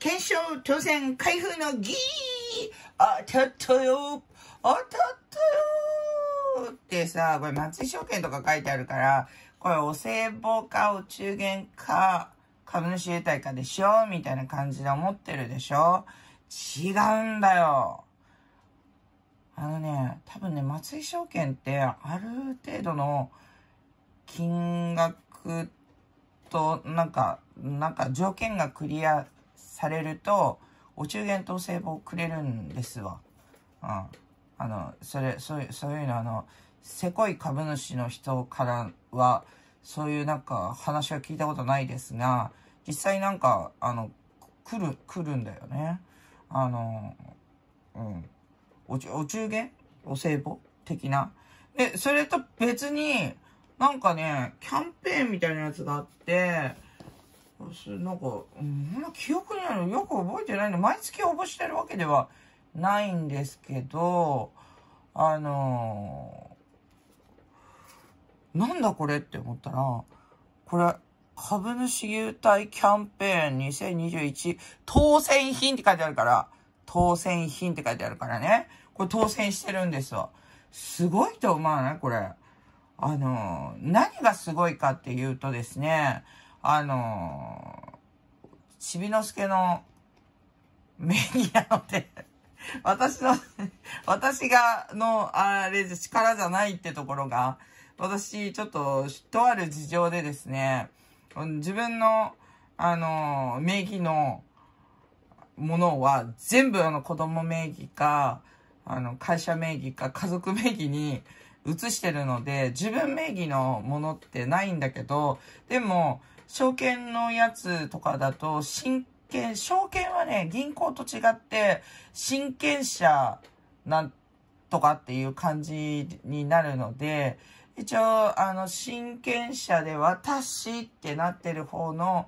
検証当選開封の儀当たったよ当たったよってさ、これ松井証券とか書いてあるから、これお歳暮かお中元か株主優待かでしょみたいな感じで思ってるでしょ違うんだよ。あのね、多分ね、松井証券ってある程度の金額となんか、なんか条件がクリアされると、お中元とお歳暮をくれるんですわ。うん。あの、それ、そういう、そういうの、あの、せこい株主の人からは、そういうなんか話は聞いたことないですが、実際なんか、あの、来る、来るんだよね。あの、うん。おお中元お歳暮的な。で、それと別に、なんかね、キャンペーンみたいなやつがあって、なんか、うん、記憶にある、よく覚えてないの。毎月応募してるわけではないんですけど、あのー、なんだこれって思ったら、これ、株主優待キャンペーン2021当選品って書いてあるから、当選品って書いてあるからね。これ当選してるんですわ。すごいと思わないこれ。あのー、何がすごいかっていうとですね、あのー、しびのすけの名義なので私の私がの、あれ、力じゃないってところが、私、ちょっと、とある事情でですね、自分の、あのー、名義のものは、全部あの、子供名義か、あの、会社名義か、家族名義に、移してるので、自分名義のものってないんだけど、でも、証券のやつとかだと、親権、証券はね、銀行と違って、親権者なんとかっていう感じになるので、一応、あの、親権者で私ってなってる方の、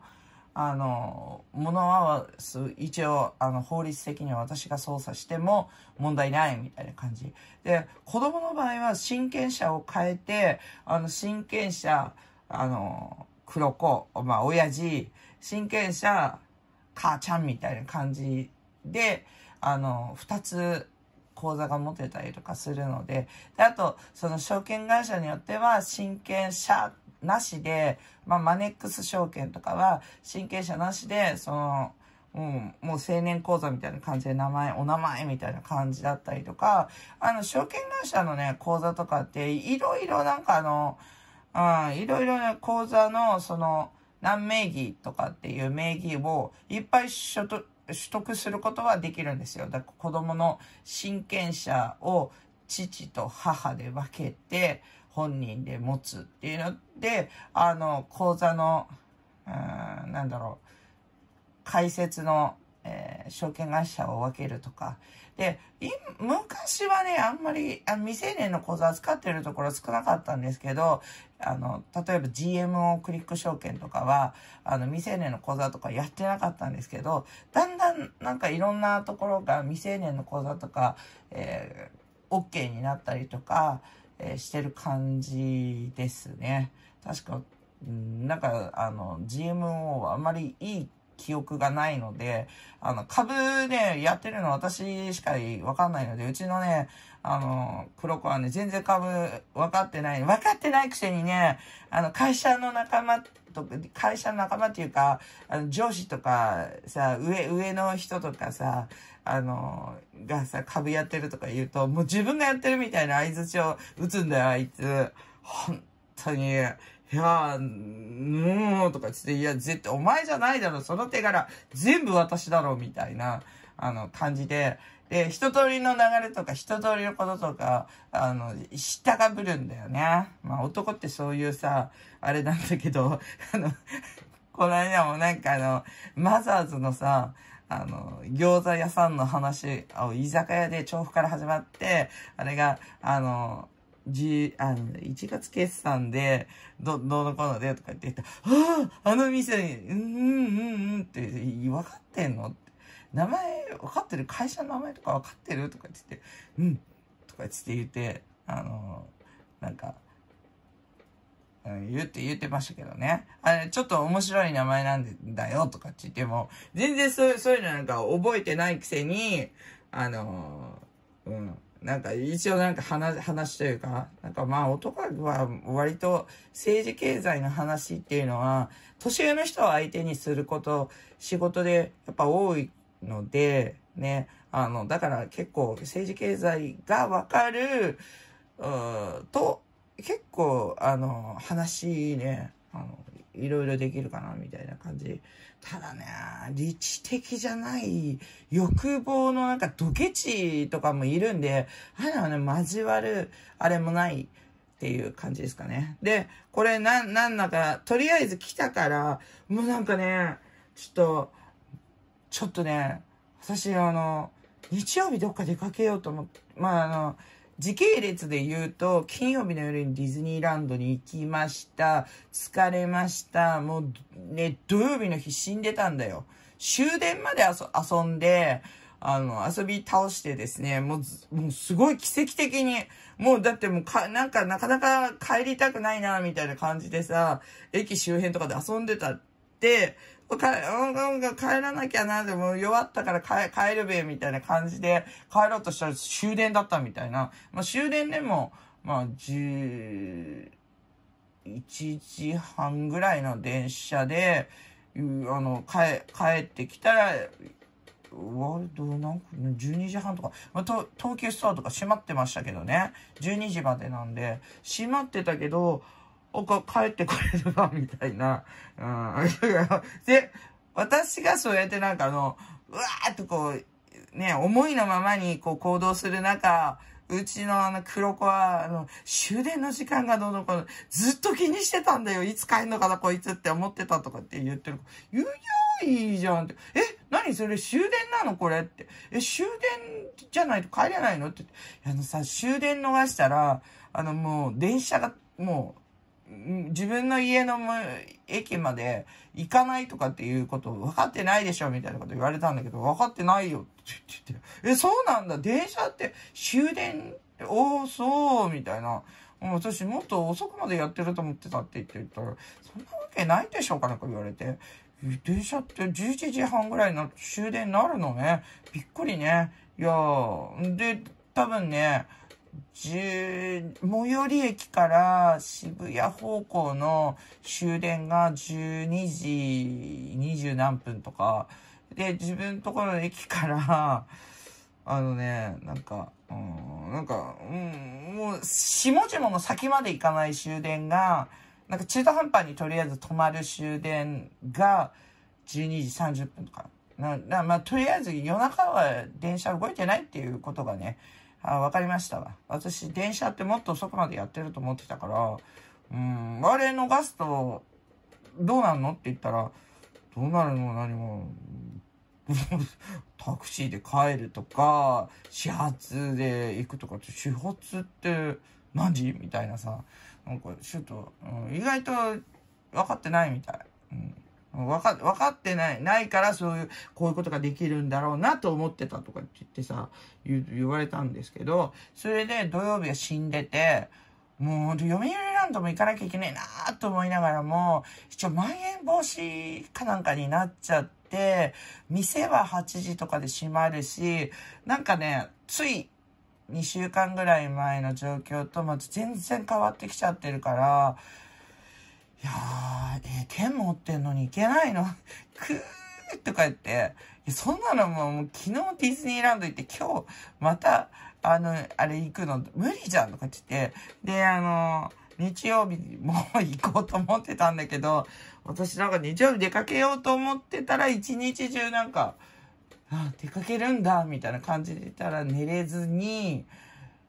あの、ものは、一応、あの、法律的には私が操作しても問題ないみたいな感じ。で、子供の場合は、親権者を変えて、あの、親権者、あの、黒子、まあ、親父、親権者、母ちゃんみたいな感じで、あの、二つ口座が持てたりとかするので、で、あと、その証券会社によっては、親権者なしで、まあ、マネックス証券とかは、親権者なしで、その、うん、もう青年講座みたいな感じで名前、お名前みたいな感じだったりとか、あの、証券会社のね、講座とかって、いろいろなんかあの、いろいろな口座の、その、何名義とかっていう名義をいっぱい取得することはできるんですよ。だから子供の親権者を父と母で分けて本人で持つっていうので、あの、口座の、うなんだろう、解説の、えー、証券会社を分けるとか、で、昔はね、あんまりあの未成年の口座扱ってるところ少なかったんですけど、あの、例えば GMO クリック証券とかは、あの、未成年の口座とかやってなかったんですけど、だんだんなんかいろんなところが未成年の口座とか、えー、OK になったりとか、えー、してる感じですね。確か、なんか、あの、GMO はあんまりいい記憶がないので、あの、株ね、やってるの私しかわかんないので、うちのね、あの、黒子はね、全然株分かってない。分かってないくせにね、あの、会社の仲間とか、会社の仲間っていうか、あの、上司とかさ、上、上の人とかさ、あの、がさ、株やってるとか言うと、もう自分がやってるみたいな相槌を打つんだよ、あいつ。本当に、いやー、うーん、とか言って、いや、絶対お前じゃないだろ、その手柄、全部私だろ、みたいな、あの、感じで、で、一通りの流れとか、一通りのこととか、あの、知ったかぶるんだよね。まあ、男ってそういうさ、あれなんだけど、あのこの間もなんかあの、マザーズのさ、あの、餃子屋さんの話居酒屋で調布から始まって、あれが、あの、じ、あの、1月決算で、ど、どうのこうのでとかって言ったら、あああの店に、うんうんうんうんって、分かってんのって。名前分かってる会社の名前とか分かってるとかっ言って、うん。とかって言って、あの、なんか、うん、言って言ってましたけどね。あれ、ちょっと面白い名前なんだよとかって言っても、全然そういう、そういうのなんか覚えてないくせに、あの、うん。なんか一応なんか話、話というか、なんかまあ男は割と政治経済の話っていうのは、年上の人を相手にすること、仕事でやっぱ多いので、ね、あの、だから結構政治経済がわかる、うと、結構あの、話ね、あの、いろいろできるかな、みたいな感じ。ただね、理知的じゃない欲望のなんかドケチとかもいるんで、あれはね、交わる、あれもない。っていう感じですかね。で、これな、なんだか、とりあえず来たから、もうなんかね、ちょっと、ちょっとね、私あの、日曜日どっか出かけようと思って、まああの、時系列で言うと、金曜日の夜にディズニーランドに行きました。疲れました。もうね、土曜日の日死んでたんだよ。終電まで遊んで、あの、遊び倒してですね、もう、もうすごい奇跡的に、もうだってもうか、なんかなかなか帰りたくないな、みたいな感じでさ、駅周辺とかで遊んでたって、音楽帰らなきゃな、でも弱ったから帰るべ、みたいな感じで、帰ろうとしたら終電だったみたいな。まあ、終電でも、まあ、11時半ぐらいの電車で、あの、帰、帰ってきたら、割と、なんか、12時半とか、まあ、東急ストアとか閉まってましたけどね。12時までなんで、閉まってたけど、おか、帰ってくれるわ、みたいな。うん。で、私がそうやってなんかあの、うわーっとこう、ね、思いのままにこう行動する中、うちのあの黒子は、あの、終電の時間がどうのこうの、ずっと気にしてたんだよ。いつ帰んのかな、こいつって思ってたとかって言ってる。言うよ、いいじゃんって。え、何それ終電なのこれって。え、終電じゃないと帰れないのって。あのさ、終電逃したら、あのもう電車が、もう、自分の家の駅まで行かないとかっていうこと分かってないでしょみたいなこと言われたんだけど、分かってないよって言って、え、そうなんだ、電車って終電、おー、そう、みたいな。私もっと遅くまでやってると思ってたって言って言ったら、そんなわけないでしょうかなんか言われて。電車って11時半ぐらいの終電になるのね。びっくりね。いやー、で、多分ね、10最寄り駅から渋谷方向の終電が12時20何分とかで自分のところの駅からあのねなんかうんなんかうんもう下々の先まで行かない終電がなんか中途半端にとりあえず止まる終電が12時30分とかなまあとりあえず夜中は電車動いてないっていうことがねあ、わかりましたわ。私、電車ってもっと遅くまでやってると思ってたから、うん、我のガスと、どうなんのって言ったら、どうなるの何も、タクシーで帰るとか、始発で行くとかって、始発って何時みたいなさ、なんか、ちょっと、うん、意外と分かってないみたい。うんわか、わかってない。ないからそういう、こういうことができるんだろうなと思ってたとかって言ってさ、言言われたんですけど、それで土曜日は死んでて、もう、読売ランドも行かなきゃいけないなと思いながらも、一応、まん延防止かなんかになっちゃって、店は8時とかで閉まるし、なんかね、つい2週間ぐらい前の状況とまた全然変わってきちゃってるから、いやー、ね、剣持ってんのに行けないの。くーとか言って、そんなのもう昨日ディズニーランド行って今日また、あの、あれ行くの無理じゃんとかって言って、で、あの、日曜日も行こうと思ってたんだけど、私なんか日曜日出かけようと思ってたら一日中なんか、あ、出かけるんだ、みたいな感じでたら寝れずに、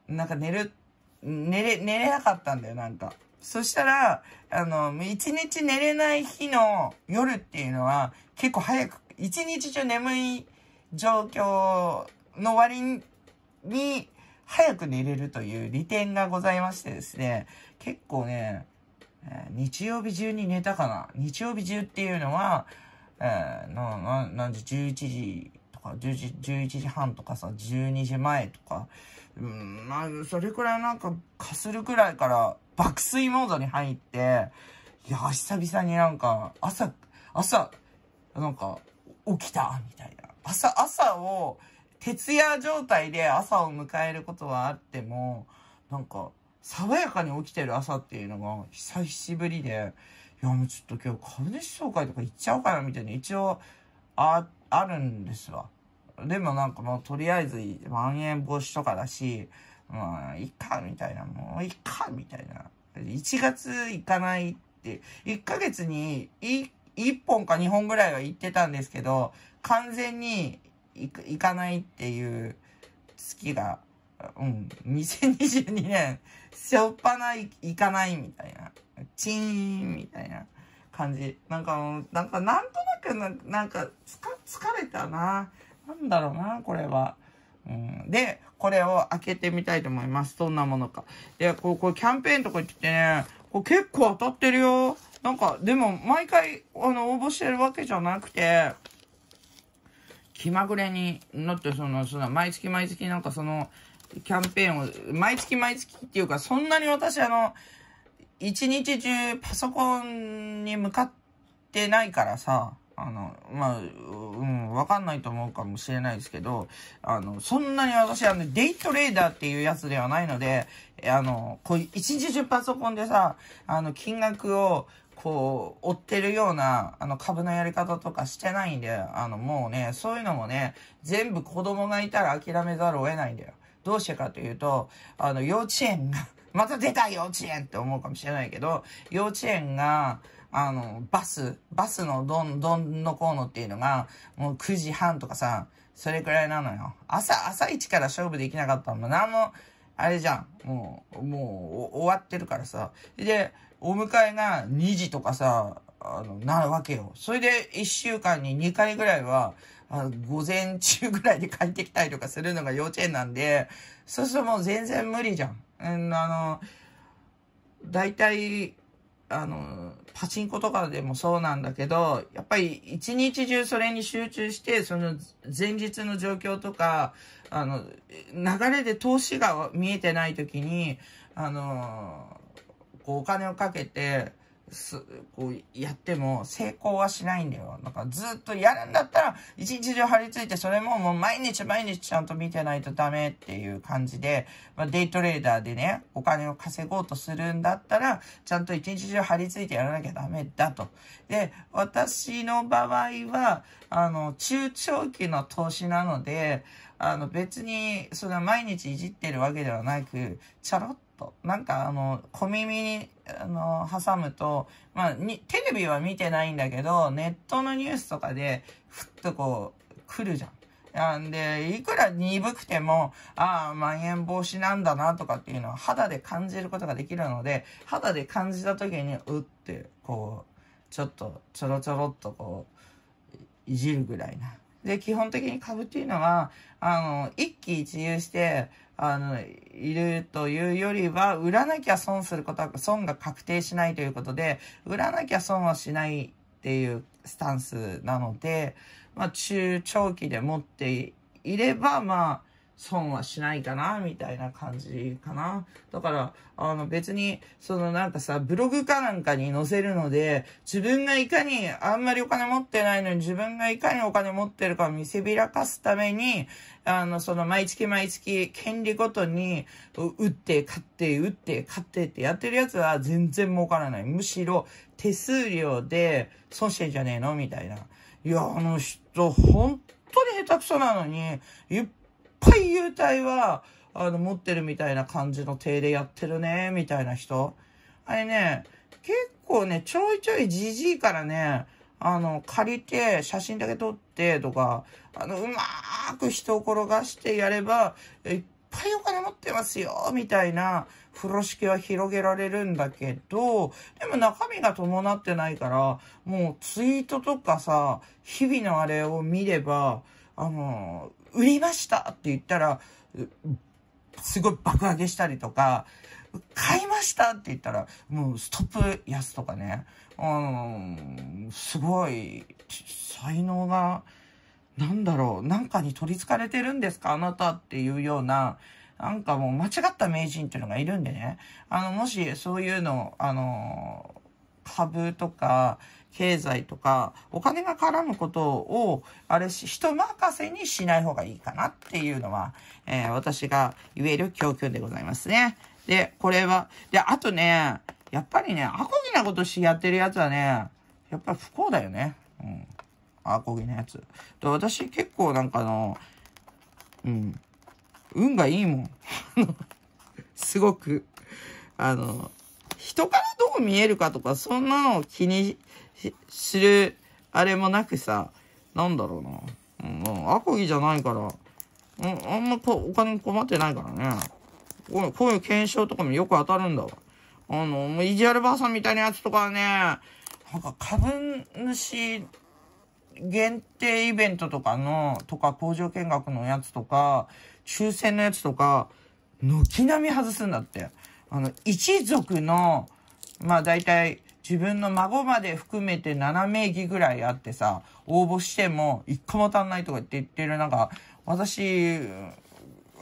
なんか寝る、寝れ、寝れなかったんだよ、なんか。そしたら、あの、一日寝れない日の夜っていうのは、結構早く、一日中眠い状況の割に、早く寝れるという利点がございましてですね、結構ね、日曜日中に寝たかな。日曜日中っていうのは、えー、な、な、なんで11時とか、10時、11時半とかさ、12時前とか、うん、まあ、それくらいなんか、かするくらいから爆睡モードに入って、いや、久々になんか、朝、朝、なんか、起きたみたいな。朝、朝を、徹夜状態で朝を迎えることはあっても、なんか、爽やかに起きてる朝っていうのが、久しぶりで、いや、もうちょっと今日株主総会とか行っちゃおうかな、みたいな、一応、あ、あるんですわ。でもなんかもう、とりあえず、まん延防止とかだし、まあ、いっか、みたいな、もういっか、みたいな。1月行かないって、1ヶ月に1本か2本ぐらいは行ってたんですけど、完全に行かないっていう月が、うん、2022年、しょっぱない行かないみたいな、チーンみたいな感じ。なんか、なんかなんとなくな、なんか、疲れたな。なんだろうな、これは。うん、で、これを開けてみたいと思います。どんなものか。で、こう、こキャンペーンとか言っててね、これ結構当たってるよ。なんか、でも、毎回、あの、応募してるわけじゃなくて、気まぐれになって、その、その、毎月毎月なんかその、キャンペーンを、毎月毎月っていうか、そんなに私あの、一日中パソコンに向かってないからさ、あの、まあ、うん、わかんないと思うかもしれないですけど、あの、そんなに私、あの、デイトレーダーっていうやつではないので、あの、こう、一日中パソコンでさ、あの、金額を、こう、追ってるような、あの、株のやり方とかしてないんで、あの、もうね、そういうのもね、全部子供がいたら諦めざるを得ないんだよ。どうしてかというと、あの、幼稚園が また出た幼稚園って思うかもしれないけど、幼稚園が、あの、バス、バスのどん、どんのこうのっていうのが、もう9時半とかさ、それくらいなのよ。朝、朝一から勝負できなかったの。なんも、あれじゃん。もう、もう、終わってるからさ。で、お迎えが2時とかさ、あの、なるわけよ。それで1週間に2回ぐらいは、あ午前中ぐらいで帰ってきたりとかするのが幼稚園なんで、そうするともう全然無理じゃん。うん、あの、大体、あの、パチンコとかでもそうなんだけど、やっぱり一日中それに集中して、その前日の状況とか、あの、流れで投資が見えてない時に、あの、こうお金をかけて、す、こう、やっても成功はしないんだよ。んかずっとやるんだったら、一日中張り付いて、それももう毎日毎日ちゃんと見てないとダメっていう感じで、まあ、デイトレーダーでね、お金を稼ごうとするんだったら、ちゃんと一日中張り付いてやらなきゃダメだと。で、私の場合は、あの、中長期の投資なので、あの、別に、その毎日いじってるわけではなく、ちゃろっと。なんかあの、小耳に、あの、挟むと、まあ、に、テレビは見てないんだけど、ネットのニュースとかで、ふっとこう、来るじゃん。なんで、いくら鈍くても、ああ、まん延防止なんだなとかっていうのは肌で感じることができるので、肌で感じた時に、うって、こう、ちょっと、ちょろちょろっとこう、いじるぐらいな。で、基本的に株っていうのは、あの、一喜一憂して、あの、いるというよりは、売らなきゃ損することは、損が確定しないということで、売らなきゃ損はしないっていうスタンスなので、まあ、中長期で持っていれば、まあ、損はしないかな、みたいな感じかな。だから、あの別に、そのなんかさ、ブログかなんかに載せるので、自分がいかにあんまりお金持ってないのに、自分がいかにお金持ってるかを見せびらかすために、あの、その毎月毎月、権利ごとに、打って、買って、打って、買ってってやってるやつは全然儲からない。むしろ、手数料で損してんじゃねえのみたいな。いや、あの人、本当に下手くそなのに、いっぱい幽は、あの、持ってるみたいな感じの手でやってるね、みたいな人。あれね、結構ね、ちょいちょいじじいからね、あの、借りて、写真だけ撮ってとか、あの、うまーく人を転がしてやれば、いっぱいお金持ってますよ、みたいな風呂敷は広げられるんだけど、でも中身が伴ってないから、もうツイートとかさ、日々のあれを見れば、あの、売りましたって言ったら、すごい爆上げしたりとか、買いましたって言ったら、もうストップ安とかね。うん、すごい、才能が、なんだろう、なんかに取り憑かれてるんですかあなたっていうような、なんかもう間違った名人っていうのがいるんでね。あの、もしそういうの、あの、株とか、経済とか、お金が絡むことを、あれし、人任せにしない方がいいかなっていうのは、えー、私が言える教訓でございますね。で、これは、で、あとね、やっぱりね、アコギなことしやってるやつはね、やっぱり不幸だよね。うん。アコギなやつ。で、私結構なんかの、うん。運がいいもん。すごく。あの、人からどう見えるかとか、そんなのを気に知る、あれもなくさ、なんだろうな。うん、アコギじゃないから、うん、あんまこお金困ってないからね。こういう検証とかもよく当たるんだわ。あの、もう意地悪ばあさんみたいなやつとかね、なんか株主限定イベントとかの、とか工場見学のやつとか、抽選のやつとか、軒並み外すんだって。あの、一族の、まあ大体、自分の孫まで含めて7名義ぐらいあってさ、応募しても1個も足んないとかって言ってるなんか、私、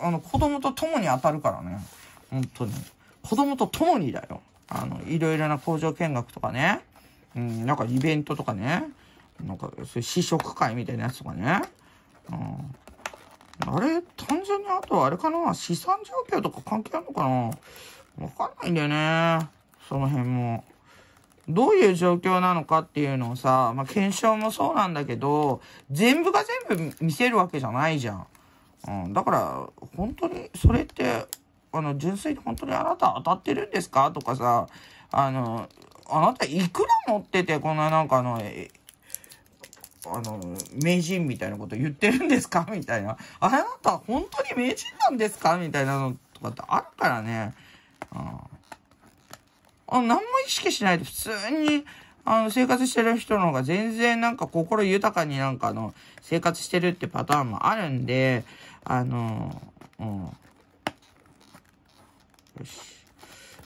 あの、子供と共に当たるからね。本当に。子供と共にだよ。あの、いろいろな工場見学とかね。うん、なんかイベントとかね。なんか、そういう試食会みたいなやつとかね。うん。あれ、単純にあとあれかな資産状況とか関係あるのかなわかんないんだよね。その辺も。どういう状況なのかっていうのをさ、まあ、検証もそうなんだけど、全部が全部見せるわけじゃないじゃん。うん、だから、本当に、それって、あの、純粋に本当にあなた当たってるんですかとかさ、あの、あなたいくら持ってて、こんななんかの、あの、名人みたいなこと言ってるんですか みたいな。あなた本当に名人なんですかみたいなのとかってあるからね。うん何も意識しないで普通に、あの、生活してる人の方が全然なんか心豊かになんかの、生活してるってパターンもあるんで、あの、うん。よし。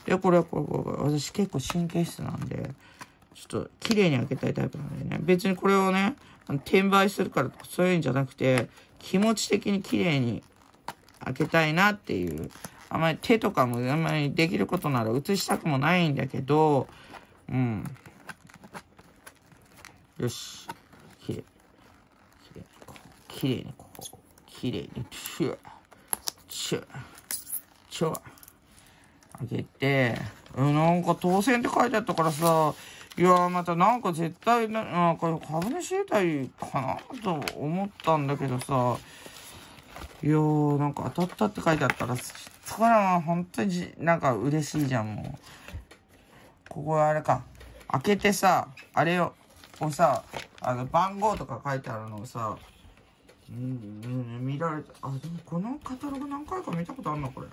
で、これ、これ、これ、私結構神経質なんで、ちょっと綺麗に開けたいタイプなんでね。別にこれをね、転売するからとかそういうんじゃなくて、気持ち的に綺麗に開けたいなっていうあまり手とかもあんまりできることなら映したくもないんだけど、うん。よし。綺麗。綺麗にこう。綺麗にこう。綺麗に、チュー。チュー。チュー。開けて、え、なんか当選って書いてあったからさ、いやまたなんか絶対な、なんか株主優待かなと思ったんだけどさ、いやー、なんか当たったって書いてあったら、こらは本当にじ、なんか嬉しいじゃん、もう。ここあれか。開けてさ、あれを、をさ、あの、番号とか書いてあるのをさ、うん、見られた。あ、でもこのカタログ何回か見たことあるな、これ。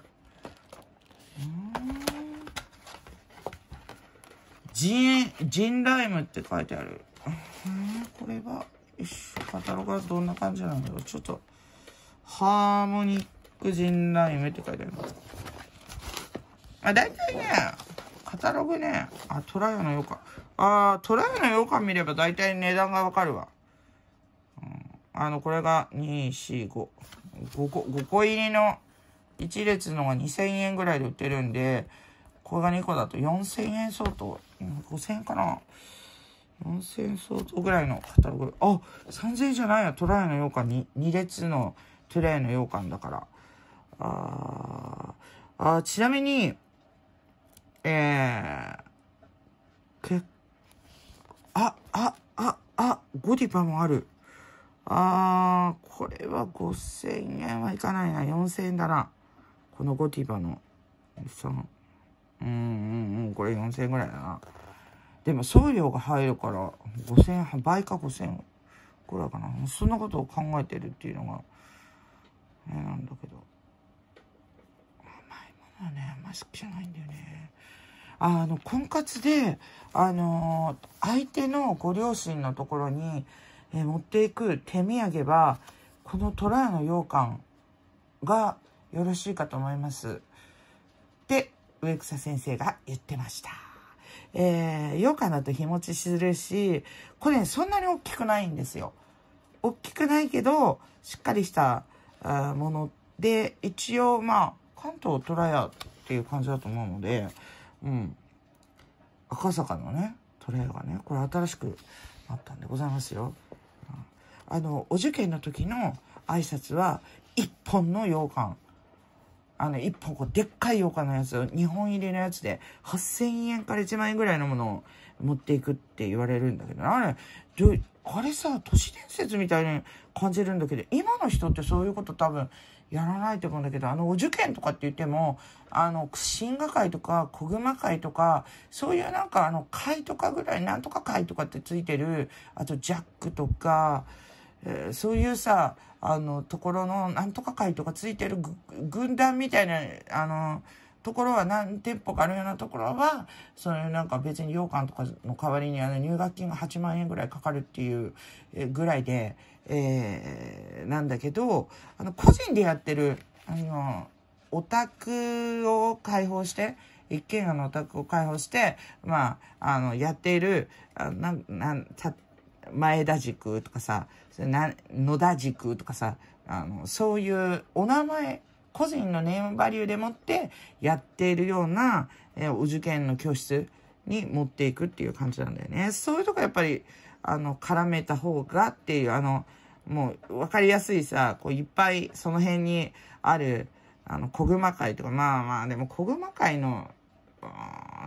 ジン、ジンライムって書いてある。これは、よし、カタログはどんな感じなんだろう。ちょっと、ハーモニ福神ラって書いてあります。あ、大体ね、カタログね、あ、トラヤの羊羹。あー、トラヤの羊羹見れば大体値段がわかるわ。うん、あの、これが2、4、5。5個、5個入りの1列のが2000円ぐらいで売ってるんで、これが2個だと4000円相当。5000円かな。4000円相当ぐらいのカタログ。あ、3000円じゃないや、トライの羊羹に、2列のトレイのかんだから。ああ、ちなみに、えー、け、あ、あ、あ、あ、ゴディパもある。ああ、これは5000円はいかないな。4000円だな。このゴディバの。そう。うんうんうん。これ4000円ぐらいだな。でも送料が入るから5000円、倍か5000円ぐらいかな。そんなことを考えてるっていうのが、え、なんだけど。のね、まあ、好きじゃないんだよね。あの、婚活で、あの、相手のご両親のところに、え持っていく手土産は、この虎の羊羹がよろしいかと思います。って植草先生が言ってました。えー、羊羹だと日持ちするし、これ、ね、そんなに大きくないんですよ。大きくないけど、しっかりしたもので、一応まあ、関東虎屋っていう感じだと思うので、うん。赤坂のね、虎屋がね、これ新しくなったんでございますよ。うん、あの、お受験の時の挨拶は、一本の羊羹。あの、一本こう、でっかい羊羹のやつを、日本入りのやつで、8000円から1万円ぐらいのものを持っていくって言われるんだけど、あれ、あれさ、都市伝説みたいに感じるんだけど、今の人ってそういうこと多分やらないと思うんだけど、あの、お受験とかって言っても、あの、進学会とか、小熊会とか、そういうなんかあの、会とかぐらい、なんとか会とかってついてる、あと、ジャックとか、えー、そういうさ、あの、ところの、なんとか会とかついてる軍団みたいな、あの、ところは何店舗かあるようなところは、そういうなんか別に羊羹とかの代わりにあの入学金が8万円ぐらいかかるっていうぐらいで、えー、なんだけど、あの、個人でやってる、あの、オタクを開放して、一軒家のお宅を開放して、まあ、あの、やっている、あななた前田塾とかさ、な野田塾とかさ、あの、そういうお名前、個人のネームバリューでもってやっているような、えお受験の教室に持っていくっていう感じなんだよね。そういうとこやっぱり、あの、絡めた方がっていう、あの、もう、わかりやすいさ、こう、いっぱい、その辺にある、あの、小熊会とか、まあまあ、でも、小熊会の、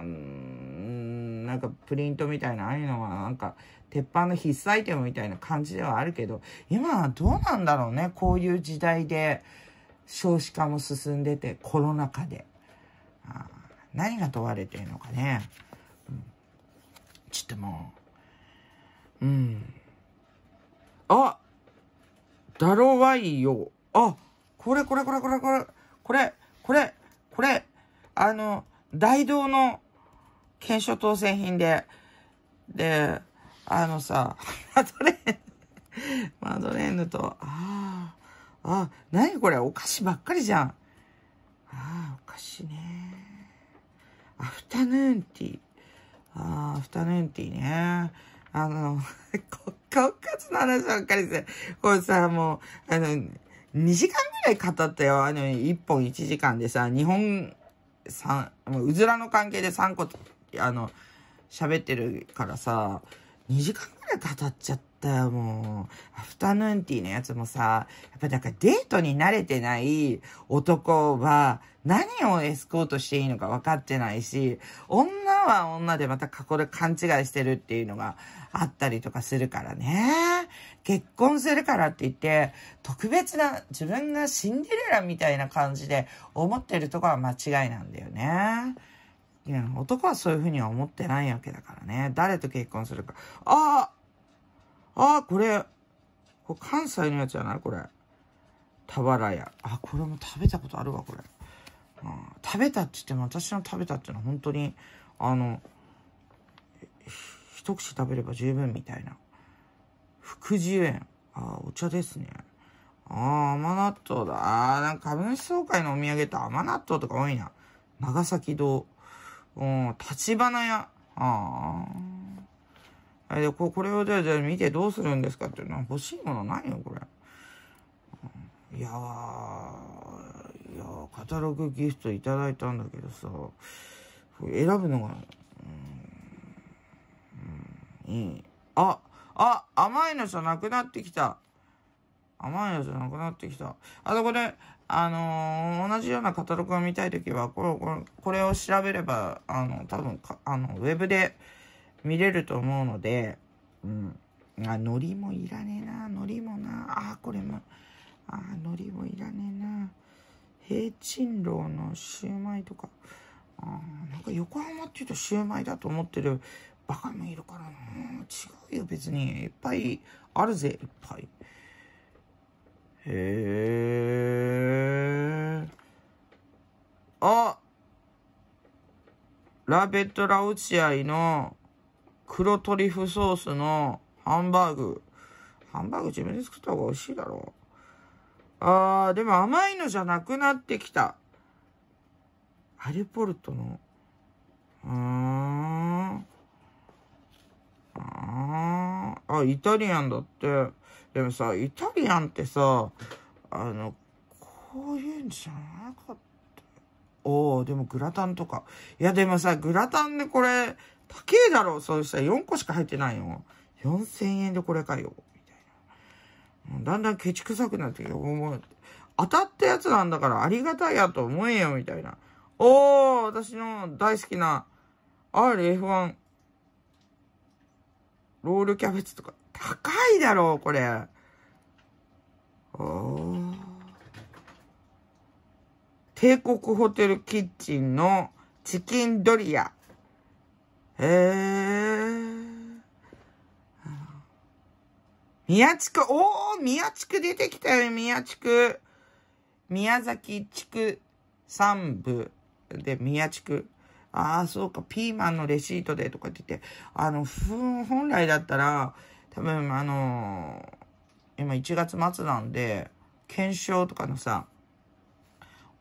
うん、なんか、プリントみたいな、ああいうのは、なんか、鉄板の必須アイテムみたいな感じではあるけど、今はどうなんだろうね、こういう時代で、少子化も進んでて、コロナ禍で。何が問われてるのかね。うん、ちょっともう、うん。あダロワイヨ。あこれこれこれこれこれ、これ、これ、これ、あの、大道の検証当選品で、で、あのさ、マドレーヌ、マドレーヌと、ああ、なにこれ、お菓子ばっかりじゃん。ああ、お菓子ね。アフタヌーンティー。ああ、アフタヌーンティーね。あの、カオカツの話ばっかりして、これさ、もう、あの、2時間ぐらい語ったよ。あの、1本1時間でさ、日本、三、もううずらの関係で3個、あの、喋ってるからさ、2時間ぐらい語っちゃった、もう。アフタヌーンティーのやつもさ、やっぱなんかデートに慣れてない男は何をエスコートしていいのか分かってないし、女は女でまた過去で勘違いしてるっていうのがあったりとかするからね。結婚するからって言って、特別な自分がシンデレラみたいな感じで思ってるとこは間違いなんだよね。いや、男はそういうふうには思ってないわけだからね。誰と結婚するか。あああ、これ、これ関西のやつやな、これ。タバラヤ。あ、これも食べたことあるわ、これ。うん、食べたって言っても、私の食べたっていうのは本当に、あの、一口食べれば十分みたいな。福寿園。あ、お茶ですね。ああ、甘納豆だ。あなんか株主総会のお土産って甘納豆とか多いな。長崎堂。うん、立花屋。ああ。あれこれをじゃあ、じゃあ見てどうするんですかっていうのは欲しいものないよ、これ。いやー、いやカタログギフトいただいたんだけどさ、選ぶのが、うん、うん、いい。あ、あ、甘いのじゃなくなってきた。甘いのじゃなくなってきた。あとこれ、あのー、同じようなカタログを見たいときは、これ、これを調べれば、あの、多分か、あの、ウェブで、見れると思うので、うん。あ、海苔もいらねえな。海苔もな。あ、これも。あ、海苔もいらねえな。平珍楼のシューマイとか。あなんか横浜っていうとシューマイだと思ってるバカもいるからな。違うよ、別に。いっぱいあるぜ、いっぱい。へえ。あラベット・ラウチアイの黒トリュフソースのハンバーグ。ハンバーグ自分で作った方が美味しいだろう。あー、でも甘いのじゃなくなってきた。アルポルトの、うーん。ああ、イタリアンだって。でもさ、イタリアンってさ、あの、こういうんじゃなかった。おおでもグラタンとか。いや、でもさ、グラタンでこれ、高えだろ、そうしたら4個しか入ってないよ。4000円でこれかよ。みたいな。だんだんケチくさくなってきて、もう、当たったやつなんだからありがたいやと思えよ、みたいな。おー、私の大好きな RF1 ロールキャベツとか、高いだろう、これ。おー。帝国ホテルキッチンのチキンドリア。ええ。宮地区、おお宮地区出てきたよ、宮地区。宮崎地区三部で宮地区。ああ、そうか、ピーマンのレシートでとかって言って、あの、ふ本来だったら、多分あのー、今1月末なんで、検証とかのさ、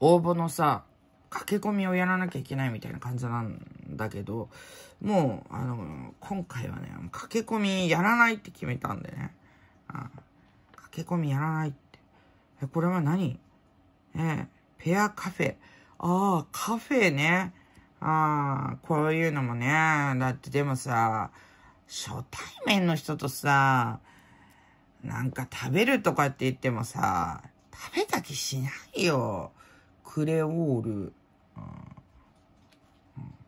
応募のさ、駆け込みをやらなきゃいけないみたいな感じなんだけど、もう、あの、今回はね、駆け込みやらないって決めたんでね。あ駆け込みやらないって。え、これは何えペアカフェ。ああ、カフェね。ああ、こういうのもね。だってでもさ、初対面の人とさ、なんか食べるとかって言ってもさ、食べた気しないよ。クレオール。うん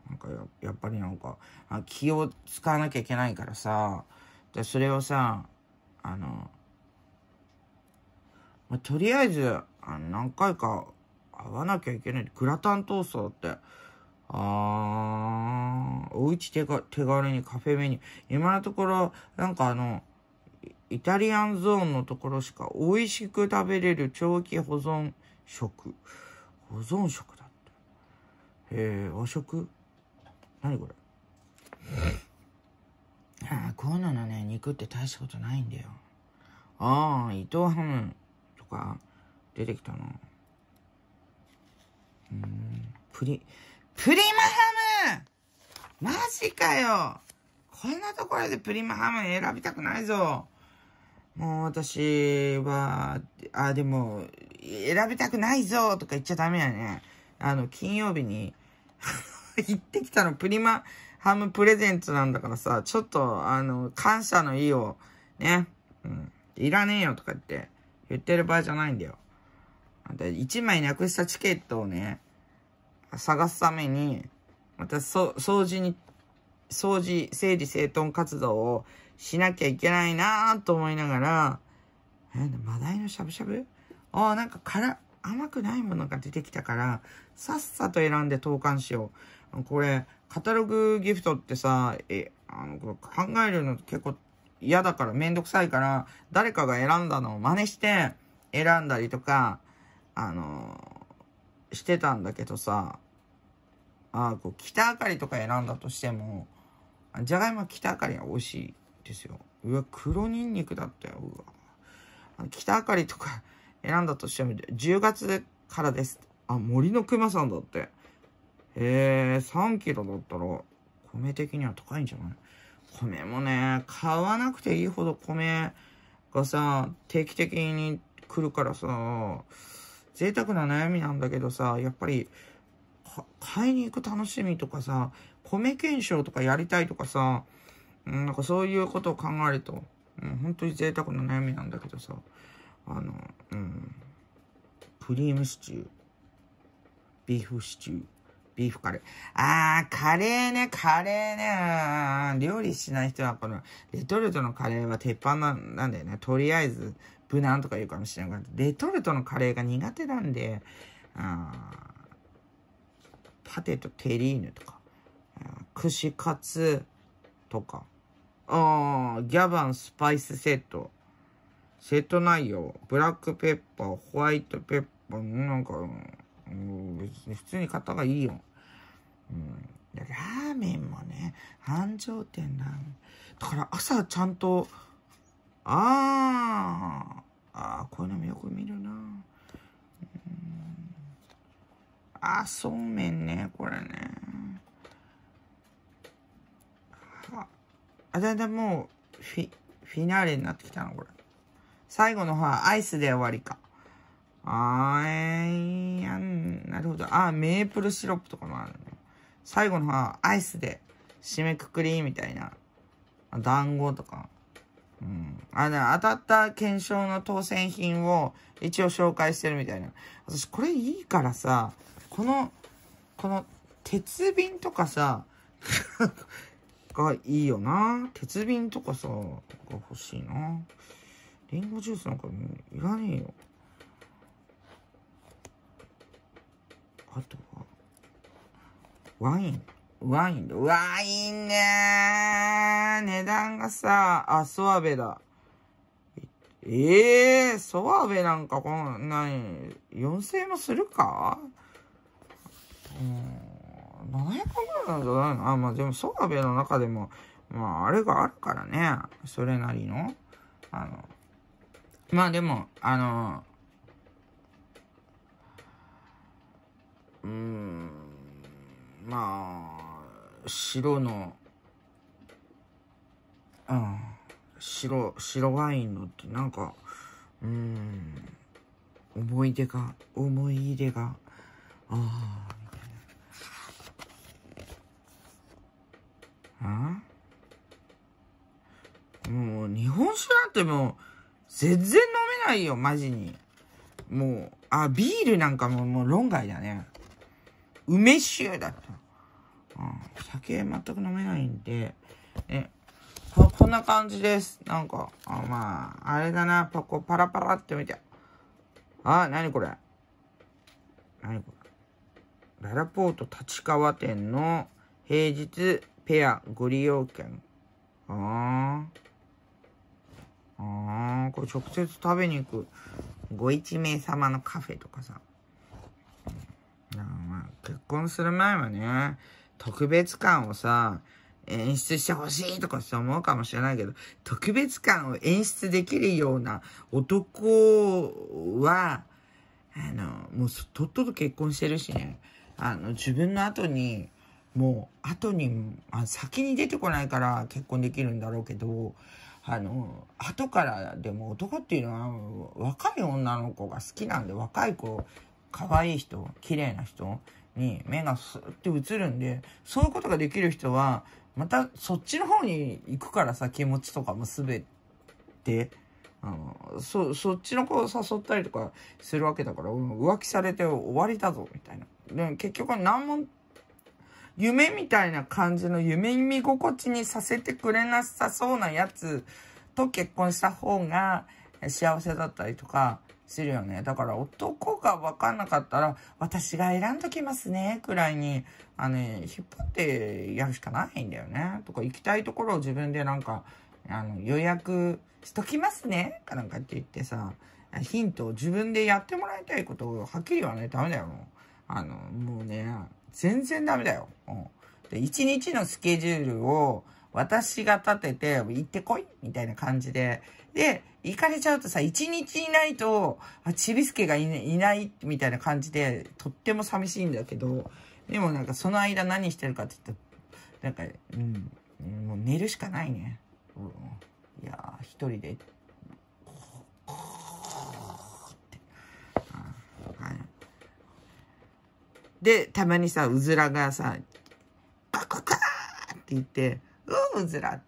なんかやっぱりなんか気を使わなきゃいけないからさ、でそれをさ、あの、まあ、とりあえず、あの何回か会わなきゃいけない。グラタントーストだって、あー、おうち手が手軽にカフェメニュー。今のところ、なんかあの、イタリアンゾーンのところしか美味しく食べれる長期保存食。保存食だって。え、和食何これああ、こういうののね、肉って大したことないんだよ。ああ、伊藤ハムとか出てきたな。うん、プリ、プリマハムマジかよこんなところでプリマハム選びたくないぞ。もう私は、あ、でも、選びたくないぞとか言っちゃダメやね。あの、金曜日に行ってきたのプリマハムプレゼントなんだからさ、ちょっと、あの、感謝の意を、ね、うん、いらねえよとか言って、言ってる場合じゃないんだよ。で、1枚なくしたチケットをね、探すために、また、そ、掃除に、掃除、整理整頓活動をしなきゃいけないなぁと思いながら、え、マダイのしゃぶしゃぶああ、なんか辛、甘くないものが出てきたから、さっさと選んで投函しよう。これ、カタログギフトってさ、え、あの、考えるの結構嫌だから、めんどくさいから、誰かが選んだのを真似して、選んだりとか、あのー、してたんだけどさ、あこう、北あかりとか選んだとしても、じゃがいも北あかりは美味しいですよ。うわ、黒ニンニクだったよ、うわ。北あかりとか選んだとしても、10月からです。あ、森の熊さんだって。えー、3キロだったら、米的には高いんじゃない米もね、買わなくていいほど米がさ、定期的に来るからさ、贅沢な悩みなんだけどさ、やっぱり、買いに行く楽しみとかさ、米検証とかやりたいとかさ、うん、なんかそういうことを考えると、うん、本当に贅沢な悩みなんだけどさ、あの、うん、クリームシチュー、ビーフシチュー、ビーフカレー。あー、カレーね、カレーね。料理しない人は、この、レトルトのカレーは鉄板ななんだよね。とりあえず、無難とか言うかもしれないけど、レトルトのカレーが苦手なんで、あパテとテリーヌとか、串カツとか、あギャバンスパイスセット。セット内容、ブラックペッパー、ホワイトペッパー、なんか、うん、別に普通に買った方がいいよ。うん。ラーメンもね、繁盛店なん。だから朝ちゃんと、ああ、あこういうのもよく見るな。うん、あ、そうめんね、これね。あ、だんだんもう、フィ、フィナーレになってきたの、これ。最後のはアイスで終わりか。あーやん、なるほど。あ、メープルシロップとかもあるね。最後のはアイスで締めくくりみたいな、団子とか。うん。あの、当たった検証の当選品を一応紹介してるみたいな。私、これいいからさ、この、この、鉄瓶とかさ、がいいよな。鉄瓶とかさ、が欲しいな。リンゴジュースなんかもういらねえよ。あと、ワインワインワインね値段がさ、あ、ソワベだ。ええー、ソワベなんかこんなに、4000円もするかうん、700円ぐらいなんじゃないのあ、まあでもソワベの中でも、まああれがあるからね。それなりの。あの、まあでも、あの、うん、まあ、白の、うん、白、白ワインのってなんか、うん、思い出が、思い出が、ああ、みたいな。あもう、日本酒なんてもう、全然飲めないよ、マジに。もう、あ、ビールなんかももう論外だね。梅酒だった。うん、酒全く飲めないんで、え、ここんな感じです。なんか、あまあ、あれだな、パコパラパラって見て。あ、なにこれ。なにこれ。ララポート立川店の平日ペアご利用券。ああ。ああ、これ直接食べに行く。ご一名様のカフェとかさ。うん結婚する前はね、特別感をさ、演出してほしいとかって思うかもしれないけど、特別感を演出できるような男は、あの、もうとっとと結婚してるしね、あの、自分の後に、もう後にあ、先に出てこないから結婚できるんだろうけど、あの、後からでも男っていうのは若い女の子が好きなんで、若い子、可愛い人、綺麗な人、に目がスーって映るんで、そういうことができる人は、またそっちの方に行くからさ、気持ちとかも全て、あのそ、そっちの子を誘ったりとかするわけだから、浮気されて終わりだぞ、みたいな。で結局何も、夢みたいな感じの夢見心地にさせてくれなさそうなやつと結婚した方が幸せだったりとか、するよね。だから男がわかんなかったら、私が選んどきますね、くらいに、あの、ね、引っ張ってやるしかないんだよね。とか、行きたいところを自分でなんか、あの、予約しときますね、かなんかって言ってさ、ヒントを自分でやってもらいたいことをはっきり言わないとダメだよ。あの、もうね、全然ダメだよ。うん。で、一日のスケジュールを私が立てて、行ってこいみたいな感じで。で、行かれちゃうとさ、一日いないと、あ、ちびすけがい,、ね、いないみたいな感じで、とっても寂しいんだけど、でもなんかその間何してるかって言ったら、なんか、うん、もう寝るしかないね。うん、いやー、一人で。で、たまにさ、うずらがさ、パクパーって言って、うん、うずらって。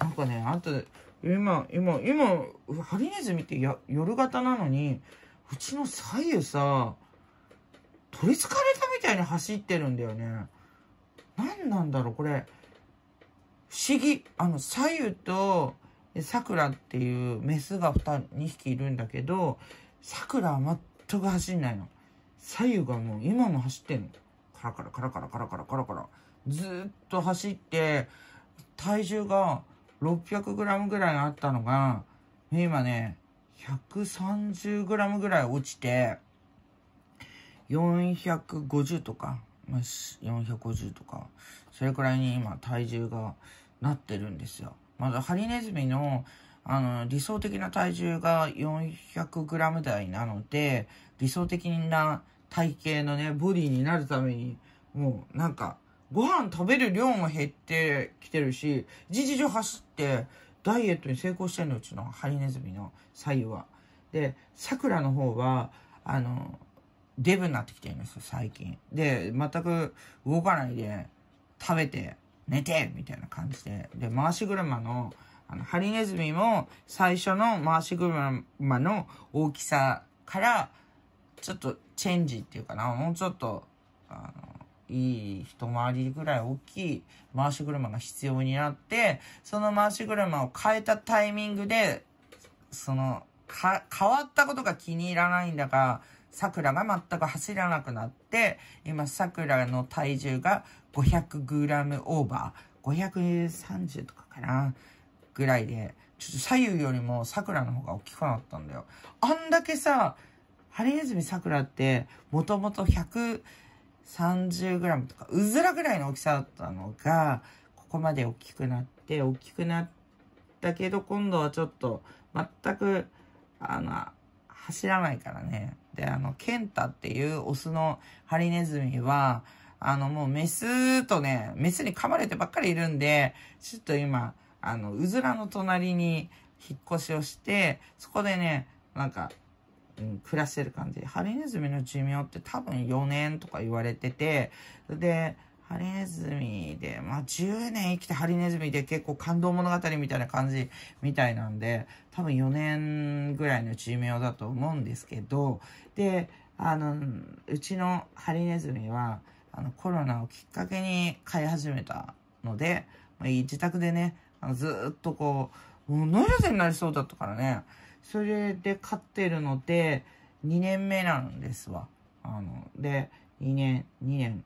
なんかね、あと、今、今、今、ハリネズミってや夜型なのに、うちの左右さ、取りつかれたみたいに走ってるんだよね。何なんだろう、これ。不思議。あの、左右と、さくらっていうメスが 2, 2匹いるんだけど、さくらは全く走んないの。左右がもう今も走ってんの。カラカラカラカラカラカラカラカラ。ずっと走って、体重が 600g ぐらいあったのが、今ね、130g ぐらい落ちて、450とか、ま450とか、それくらいに今体重がなってるんですよ。まだハリネズミの、あの、理想的な体重が 400g 台なので、理想的な体型のね、ボディになるために、もうなんか、ご飯食べる量も減ってきてるし、事実上走って、ダイエットに成功してるの、うちのハリネズミの左右は。で、らの方は、あの、デブになってきてるんですよ、最近。で、全く動かないで、食べて、寝てみたいな感じで。で、回し車の、あの、ハリネズミも、最初の回し車の大きさから、ちょっとチェンジっていうかな、もうちょっと、あの、いい一回りぐらい大きい回し車が必要になって、その回し車を変えたタイミングで、その、か、変わったことが気に入らないんだが、桜が全く走らなくなって、今桜の体重が 500g オーバー、530とかかな、ぐらいで、ちょっと左右よりも桜の方が大きくなったんだよ。あんだけさ、ハリネズミ桜って、もともと100、30g とか、うずらぐらいの大きさだったのが、ここまで大きくなって、大きくなったけど、今度はちょっと、全く、あの、走らないからね。で、あの、ケンタっていうオスのハリネズミは、あの、もうメスとね、メスに噛まれてばっかりいるんで、ちょっと今、あの、うずらの隣に引っ越しをして、そこでね、なんか、暮らしてる感じ。ハリネズミの寿命って多分4年とか言われてて、で、ハリネズミで、まあ、10年生きてハリネズミで結構感動物語みたいな感じみたいなんで、多分4年ぐらいの寿命だと思うんですけど、で、あの、うちのハリネズミは、あの、コロナをきっかけに飼い始めたので、まあ、自宅でね、あのずっとこう、もうノイズになりそうだったからね、それで飼ってるので、2年目なんですわ。あの、で、2年、2年。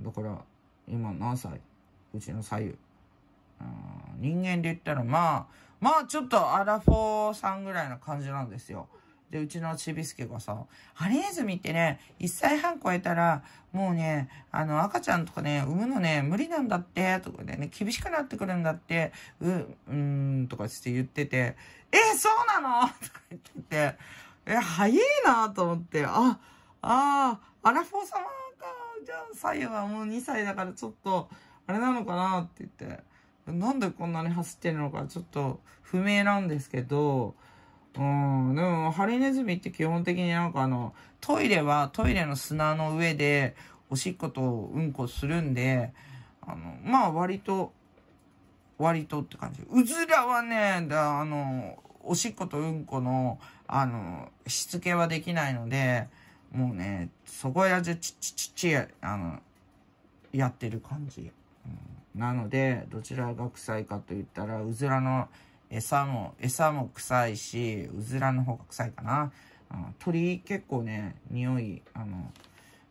だから、今何歳うちの左右。人間で言ったら、まあ、まあ、ちょっとアラフォーさんぐらいな感じなんですよ。で、うちのちびすけがさ、ハリネズミってね、1歳半超えたら、もうね、あの、赤ちゃんとかね、産むのね、無理なんだって、とかね、厳しくなってくるんだって、う、うーん、とかして言ってて、えそうなのとか言ってて、え、早いなと思って、あ、ああ、アラフォー様か、じゃあ、サイはもう2歳だからちょっと、あれなのかなって言って、なんでこんなに走ってるのかちょっと不明なんですけど、うん、でもハリネズミって基本的になんかあの、トイレはトイレの砂の上でおしっことうんこするんで、あの、まあ割と、割とって感じ。うずらはね、だあの、おしっことうんこの、あの、しつけはできないので、もうね、そこやじゃちちちち、あの、やってる感じ。うん、なので、どちらが臭いかと言ったら、うずらの餌も、餌も臭いし、うずらの方が臭いかな。うん、鳥結構ね、匂い、あの、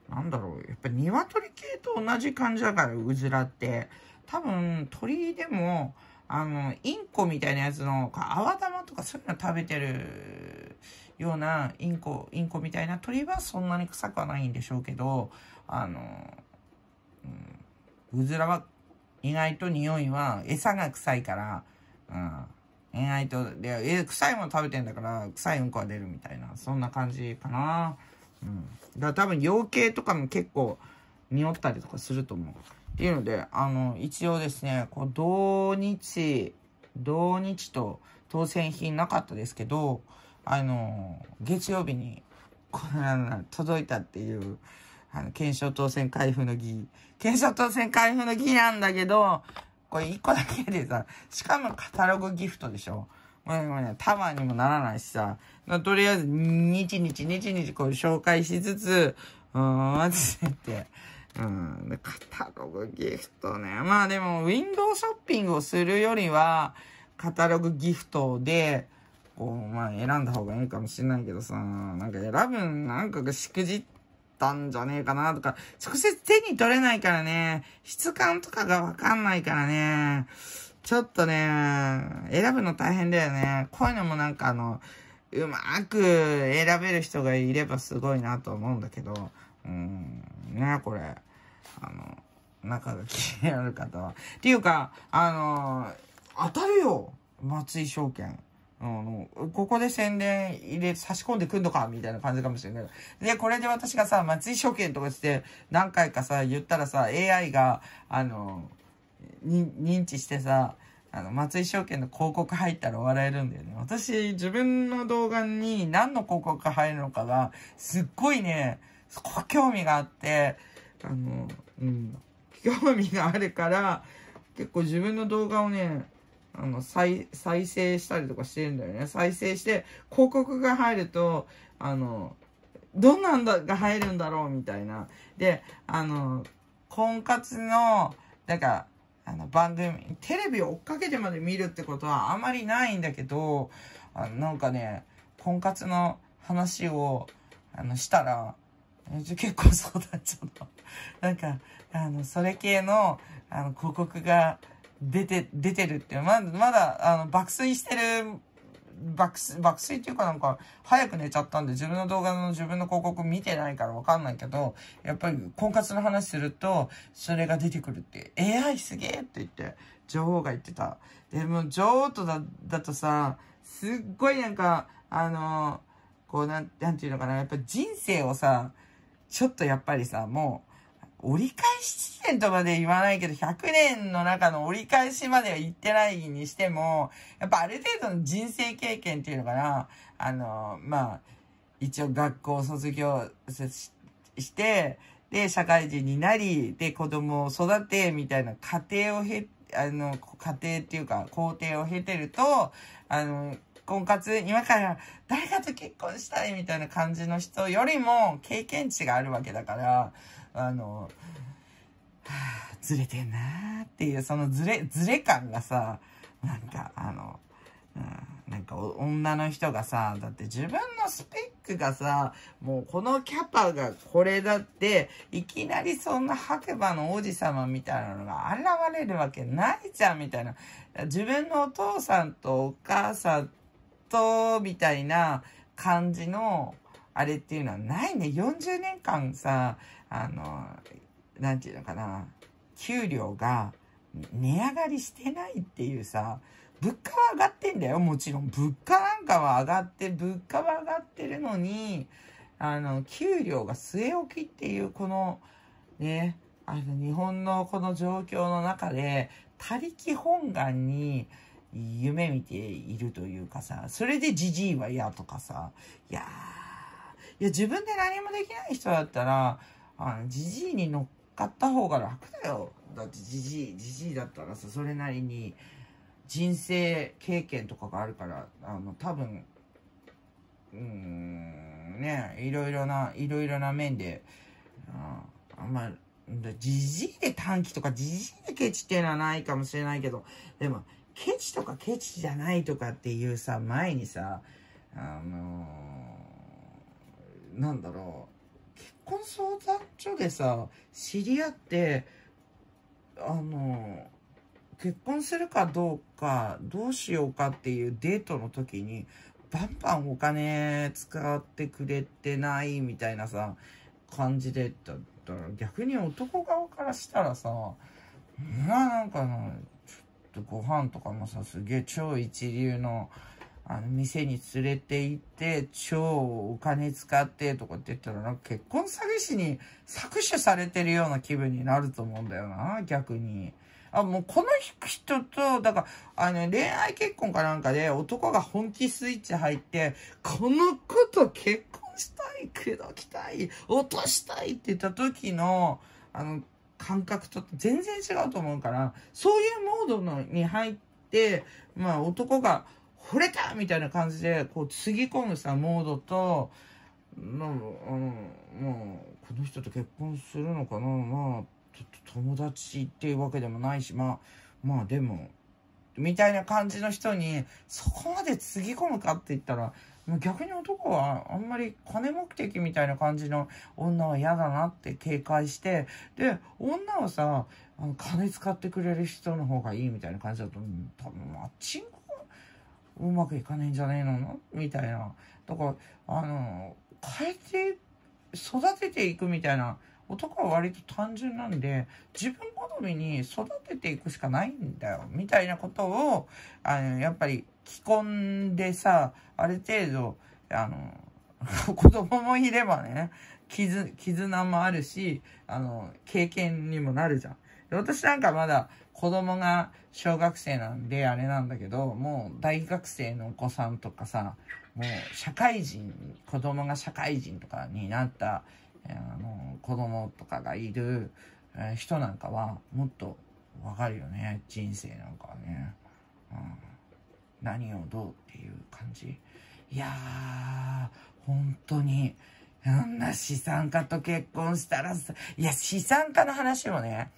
なんだろう、やっぱ鶏系と同じ感じだから、うずらって。多分、鳥でも、あの、インコみたいなやつの、泡玉とかそういうの食べてるようなインコ、インコみたいな鳥はそんなに臭くはないんでしょうけど、あの、うん、うずらは意外と匂いは餌が臭いから、うん、恋愛と、で、え臭いもの食べてんだから、臭いうんこは出るみたいな、そんな感じかな。うん。だから多分、養鶏とかも結構、匂ったりとかすると思う。っていうので、あの、一応ですね、こう、同日、同日と当選品なかったですけど、あの、月曜日に、こ届いたっていう、あの、検証当選開封の儀。検証当選開封の儀なんだけど、これ1個だけでさ、しかもカタログギフトでしょ。もうね、タワーにもならないしさ、とりあえず、日々日々こう紹介しつつ、うーん、つって、うん、カタログギフトね。まあでも、ウィンドウショッピングをするよりは、カタログギフトで、こう、まあ選んだ方がいいかもしれないけどさ、なんか選ぶ、なんかしくじったんじゃねえかなとか、直接手に取れないからね、質感とかがわかんないからね、ちょっとね、選ぶの大変だよね。こういうのもなんかあの、うまく選べる人がいればすごいなと思うんだけど、うん、ね、これ、あの、中が気になる方は。っていうか、あの、当たるよ松井証券。あの、ここで宣伝入れ、差し込んでくんのかみたいな感じかもしれない。で、これで私がさ、松井証券とかして何回かさ、言ったらさ、AI が、あの、認知してさ、あの、松井証券の広告入ったら笑えるんだよね。私、自分の動画に何の広告が入るのかが、すっごいね、そこ興味があって、あの、うん、興味があるから、結構自分の動画をね、あの再、再生したりとかしてるんだよね。再生して、広告が入ると、あの、どんなんだが入るんだろうみたいな。で、あの、婚活の、なんか、あの番組、テレビを追っかけてまで見るってことはあまりないんだけど、あなんかね、婚活の話を、あの、したら、結構そうだちょっとなんか、あの、それ系の、あの、広告が、出て、出てるって、まだ、まだ、あの、爆睡してる、爆睡、爆睡っていうかなんか、早く寝ちゃったんで、自分の動画の自分の広告見てないからわかんないけど、やっぱり婚活の話すると、それが出てくるって、AI すげえって言って、女王が言ってた。で、も女王とだ、だとさ、すっごいなんか、あの、こうなん、なんていうのかな、やっぱ人生をさ、ちょっとやっぱりさ、もう、折り返し地点とまで言わないけど、100年の中の折り返しまでは行ってないにしても、やっぱある程度の人生経験っていうのかな、あの、まあ、一応学校を卒業して、で、社会人になり、で、子供を育て、みたいな家庭を経、あの、家庭っていうか、工程を経てると、あの、婚活、今から誰かと結婚したいみたいな感じの人よりも経験値があるわけだから、あの、はあ、ずれてんなーっていう、そのずれ、ずれ感がさ、なんかあの、うん、なんか女の人がさ、だって自分のスペックがさ、もうこのキャパがこれだって、いきなりそんな白馬の王子様みたいなのが現れるわけないじゃんみたいな。自分のお父さんとお母さんと、みたいな感じのあれっていうのはないね。40年間さ、あの、何て言うのかな、給料が値上がりしてないっていうさ、物価は上がってんだよ。もちろん。物価なんかは上がって、物価は上がってるのに、あの、給料が据え置きっていう、この、ね、あの、日本のこの状況の中で、他力本願に夢見ているというかさ、それでじじいは嫌とかさ、いやー、いや、自分で何もできない人だったら、あの、じじいに乗っかった方が楽だよ。だってじじい、じじいだったらさ、それなりに人生経験とかがあるから、あの、多分、うーん、ね、いろいろな、いろいろな面で、あんまり、じじいで短期とか、じじいでケチっていうのはないかもしれないけど、でも、ケチとかケチじゃないとかっていうさ、前にさ、あのーなんだろう、結婚相談所でさ、知り合って、あの、結婚するかどうか、どうしようかっていうデートの時に、バンバンお金使ってくれてないみたいなさ、感じで、だったら逆に男側からしたらさ、まあなんかちょっとご飯とかもさ、すげえ超一流のあの、店に連れて行って、超お金使ってとかって言ったら、なんか結婚詐欺師に搾取されてるような気分になると思うんだよな、逆に。あ、もうこの人と、だから、あの、恋愛結婚かなんかで男が本気スイッチ入って、この子と結婚したい、口説きたい、落としたいって言った時の、あの、感覚と全然違うと思うから、そういうモードのに入って、まあ男が、惚れたみたいな感じで、こう、つぎ込むさ、モードと、なんあの、まこの人と結婚するのかな、まあ、ちょっと友達っていうわけでもないし、まあ、まあでも、みたいな感じの人に、そこまでつぎ込むかって言ったら、逆に男はあんまり金目的みたいな感じの女は嫌だなって警戒して、で、女はさ、あの金使ってくれる人の方がいいみたいな感じだと、多分マッチングうまくいかないんじゃねえのみたいな。だから、あの、変えて、育てていくみたいな。男は割と単純なんで、自分好みに育てていくしかないんだよ。みたいなことを、あの、やっぱり、既婚でさ、ある程度、あの、子供もいればね、絆もあるし、あの、経験にもなるじゃん。私なんかまだ、子供が小学生なんであれなんだけど、もう大学生のお子さんとかさ、もう社会人、子供が社会人とかになった、あの、子供とかがいる人なんかは、もっとわかるよね。人生なんかはね。うん、何をどうっていう感じ。いやー、本当に、あんな資産家と結婚したらさ、いや、資産家の話もね、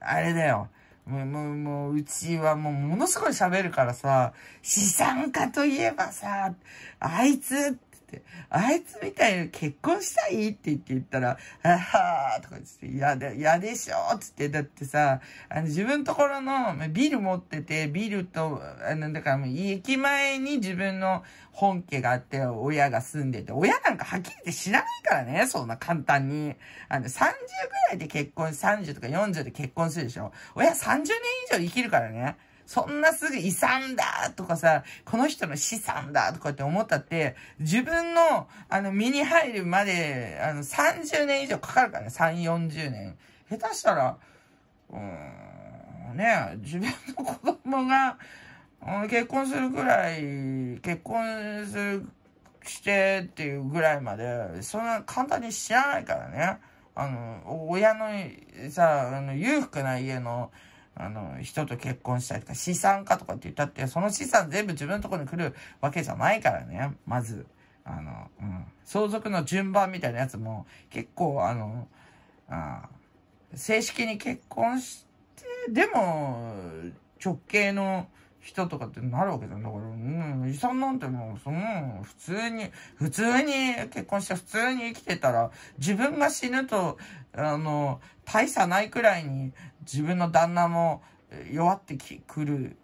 あれだよ。もう、もう、もう、うちはもう、ものすごい喋るからさ、資産家といえばさ、あいつ、あいつみたいに結婚したいって言って言ったら、あはーとか言って、嫌で、嫌でしょっつって、だってさ、あの、自分のところのビル持ってて、ビルと、あの、だからもう駅前に自分の本家があって、親が住んでて、親なんかはっきり言って知らないからね、そんな簡単に。あの、30ぐらいで結婚、30とか40で結婚するでしょ親30年以上生きるからね。そんなすぐ遺産だとかさ、この人の資産だとかって思ったって、自分の、あの、身に入るまで、あの、30年以上かかるからね。3、40年。下手したら、うーん、ね、自分の子供が、結婚するぐらい、結婚する、してっていうぐらいまで、そんな簡単に知らないからね。あの、親のさ、あの、裕福な家の、あの、人と結婚したりとか、資産家とかって言ったって、その資産全部自分のところに来るわけじゃないからね、まず。あの、うん。相続の順番みたいなやつも、結構、あの、あ正式に結婚して、でも、直系の人とかってなるわけじゃん。だから、うん、遺産なんてもう、その、普通に、普通に結婚して、普通に生きてたら、自分が死ぬと、あの、大差ないくらいに、自分の旦那も弱ってくる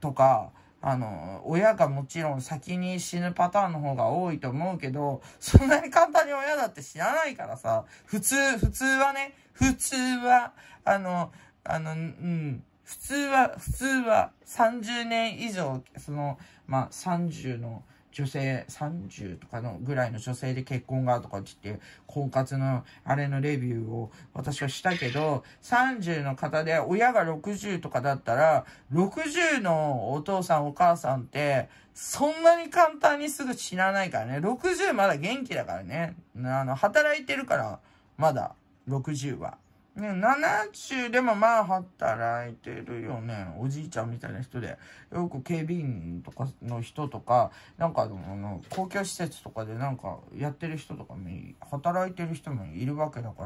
とか、あの、親がもちろん先に死ぬパターンの方が多いと思うけど、そんなに簡単に親だって死なないからさ、普通、普通はね、普通は、あの、あの、うん、普通は、普通は30年以上、その、まあ、30の、女性30とかのぐらいの女性で結婚がとかって言って、婚活のあれのレビューを私はしたけど、30の方で親が60とかだったら、60のお父さんお母さんって、そんなに簡単にすぐ死なないからね。60まだ元気だからね。あの、働いてるから、まだ、60は。ね、70でもまあ働いてるよね。おじいちゃんみたいな人で。よく警備員とかの人とか、なんかあの、公共施設とかでなんかやってる人とかも、働いてる人もいるわけだか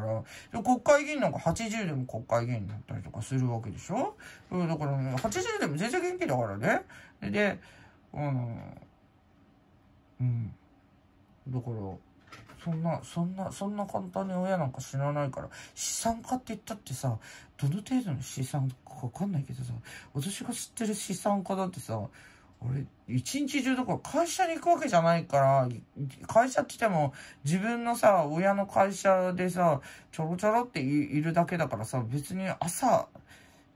ら、国会議員なんか80でも国会議員になったりとかするわけでしょだから、ね、80でも全然元気だからね。で、あの、うん。だから、そんな、そんな、そんな簡単に親なんか死なないから、資産家って言ったってさ、どの程度の資産かわかんないけどさ、私が知ってる資産家だってさ、俺、一日中だから会社に行くわけじゃないから、会社って言っても、自分のさ、親の会社でさ、ちょろちょろっているだけだからさ、別に朝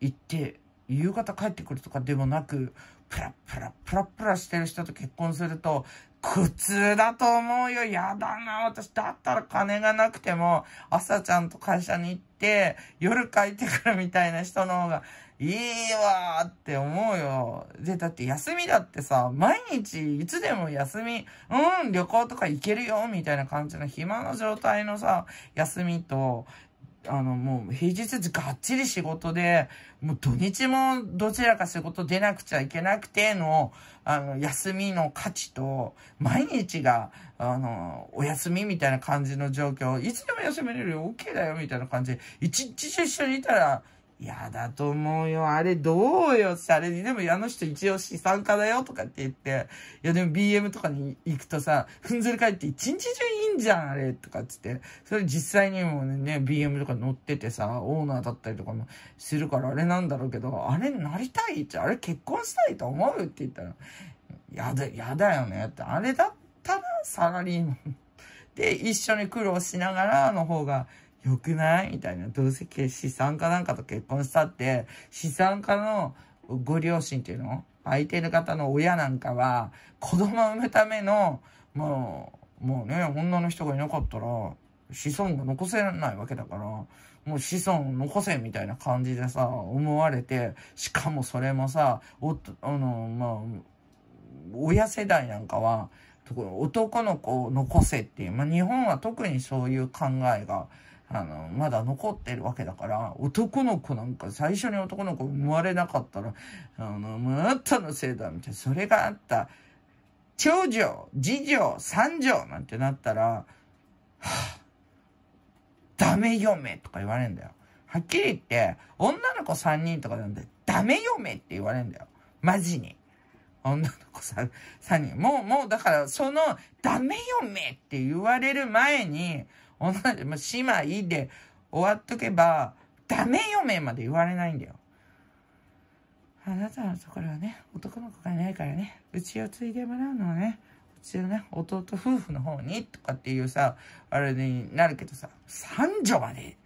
行って、夕方帰ってくるとかでもなく、プラプラ、プラプラしてる人と結婚すると、苦痛だと思うよ。やだな。私、だったら金がなくても、朝ちゃんと会社に行って、夜帰ってくるみたいな人の方が、いいわーって思うよ。で、だって休みだってさ、毎日いつでも休み、うん、旅行とか行けるよ、みたいな感じの暇の状態のさ、休みと、あの、もう平日がっちり仕事で、もう土日もどちらか仕事出なくちゃいけなくての、あの、休みの価値と、毎日が、あの、お休みみたいな感じの状況、いつでも休めれるよ、OK だよ、みたいな感じで、一日中一緒にいたら、嫌だと思うよ。あれどうよ。あれに、でもあの人一応資産家だよとかって言って、いやでも BM とかに行くとさ、ふんずり返って一日中いいんじゃん、あれとかっつって。それ実際にもね、BM とか乗っててさ、オーナーだったりとかもするからあれなんだろうけど、あれなりたいって、あれ結婚したいと思うって言ったら、やだ、やだよねって。あれだったらサラリーマン。で、一緒に苦労しながらの方が良くないみたいな。どうせ資産家なんかと結婚したって、資産家のご両親っていうの相手の方の親なんかは、子供を産むための、もう、もうね、女の人がいなかったら、子孫が残せないわけだから、もう子孫残せみたいな感じでさ、思われて、しかもそれもさ、お、あの、まあ、親世代なんかは、男の子を残せっていう、まあ、日本は特にそういう考えがあの、まだ残ってるわけだから、男の子なんか、最初に男の子生まれなかったら、あの、もあったのせいだ、みたいな。それがあった、長女、次女、三女、なんてなったら、はあ、ダメ嫁とか言われんだよ。はっきり言って、女の子三人とかなんで、ダメ嫁って言われんだよ。マジに。女の子さん、3人。もう、もう、だから、その、ダメよめって言われる前に、同じ、姉 妹で終わっとけば、ダメ嫁まで言われないんだよ。あなたのところはね、男の子がいないからね、うちを継いでもらうのはね、うちのね、弟夫婦の方に、とかっていうさ、あれになるけどさ、三女まで、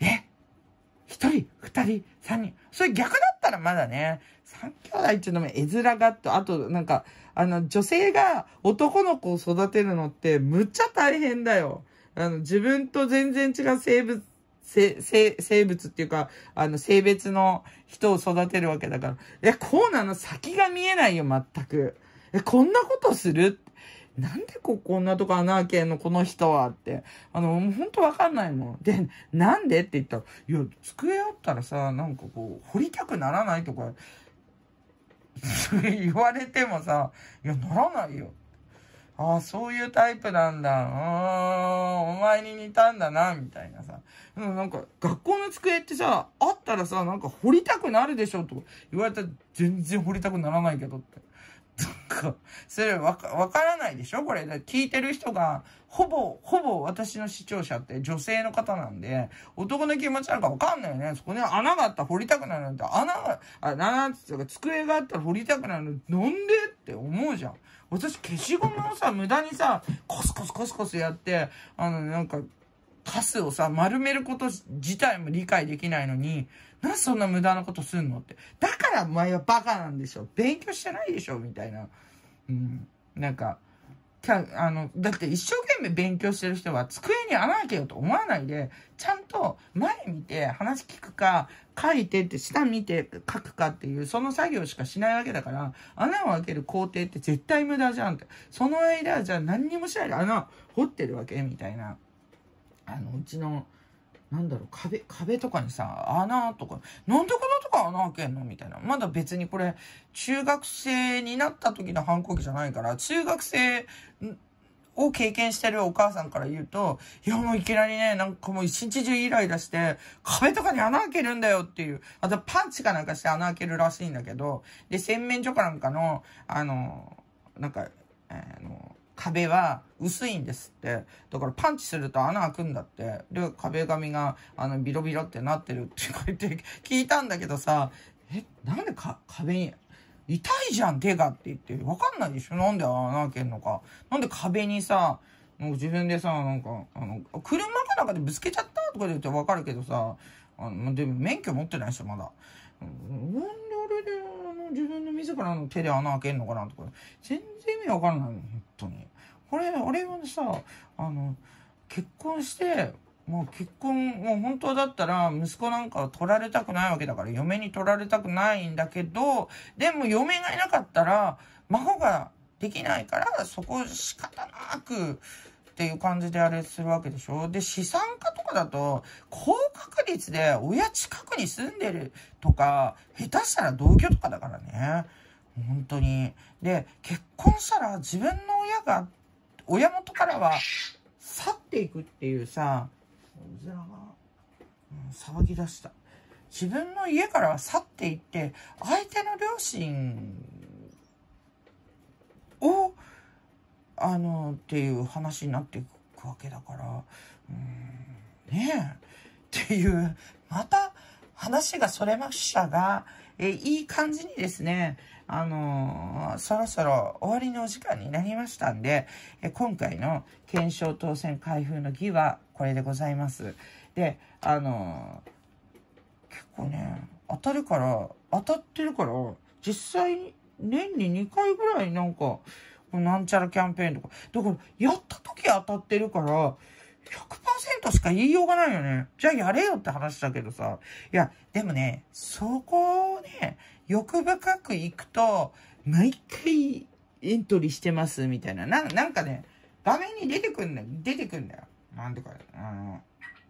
え一人、二人、三人。それ逆だったらまだね、三兄弟っていうのも絵面がっと、あとなんか、あの、女性が男の子を育てるのってむっちゃ大変だよ。あの、自分と全然違う生物、生、生物っていうか、あの、性別の人を育てるわけだから。え、こうなの先が見えないよ、全く。え、こんなことするなんでこ、こんなとこ穴開けんのこの人はって。あの、もうほんとわかんないもん。で、なんでって言ったら、いや、机あったらさ、なんかこう、掘りたくならないとか、言われてもさ、いや、ならないよ。ああ、そういうタイプなんだ。うーん、お前に似たんだな、みたいなさ。うん、なんか、学校の机ってさ、あったらさ、なんか掘りたくなるでしょ、とか言われたら全然掘りたくならないけどって。なんか、それわか、わからないでしょこれ。聞いてる人が、ほぼ、ほぼ私の視聴者って女性の方なんで、男の気持ちなんかわかんないよね。そこに穴があったら掘りたくなるなんて、穴が、あ、なんつうか、机があったら掘りたくなるなんでって思うじゃん。私消しゴムをさ、無駄にさ、コスコスコスコスやって、あの、なんか、カスをさ、丸めること自体も理解できないのに、なんでそんな無駄なことすんのって。だからお前はバカなんでしょ。勉強してないでしょ、みたいな。うん。なんか、あの、だって一生懸命勉強してる人は机に穴開けようと思わないで、ちゃんと前見て話聞くか、書いてって下見て書くかっていう、その作業しかしないわけだから、穴を開ける工程って絶対無駄じゃんって。その間、じゃあ何にもしないで穴掘ってるわけみたいな。あの、うちの、なんだろう、壁、壁とかにさ、穴とか、なんでこのとか穴開けんのみたいな。まだ別にこれ、中学生になった時の反抗期じゃないから、中学生を経験してるお母さんから言うと、いやもういきなりね、なんかもう一日中イライラして、壁とかに穴開けるんだよっていう、あとパンチかなんかして穴開けるらしいんだけど、で、洗面所かなんかの、あの、なんか、あの、壁は薄いんですって。だからパンチすると穴開くんだって。で、壁紙が、あの、ビロビロってなってるって書いて聞いたんだけどさ、え、なんでか、壁に痛いじゃん、手がって言って。わかんないでしょなんで穴開けんのか。なんで壁にさ、もう自分でさ、なんか、あの、車かなんかでぶつけちゃったとかで言ってわかるけどさ、あの、でも免許持ってないでしょ、まだ。なんであれで、あの、自分の自らの手で穴開けんのかなとか、全然意味わかんないの、本当に。これ、俺はさ、あの、結婚して、もう結婚、もう本当だったら息子なんかは取られたくないわけだから、嫁に取られたくないんだけど、でも嫁がいなかったら、孫ができないから、そこ仕方なく、っていう感じであれするわけでしょで、資産家とかだと、高確率で親近くに住んでるとか、下手したら同居とかだからね。本当に。で、結婚したら自分の親が、親元からは去っていくっていうさ、ううん、騒ぎ出した。自分の家からは去っていって、相手の両親を、あの、っていう話になっていくわけだから、うん、ねえ、っていう、また話がそれましたが、えいい感じにですね、あのー、そろそろ終わりのお時間になりましたんで、え今回の検証当選開封の儀はこれでございます。で、あのー、結構ね、当たるから、当たってるから、実際年に2回ぐらいなんか、なんちゃらキャンペーンとか、だからやった時当たってるから、100%しか言いようがないよね。じゃあやれよって話だけどさ。いや、でもね、そこをね、欲深く行くと、毎回エントリーしてますみたいな。ななんかね、画面に出てくんだよ。出てくんだよ。なんとか、あの、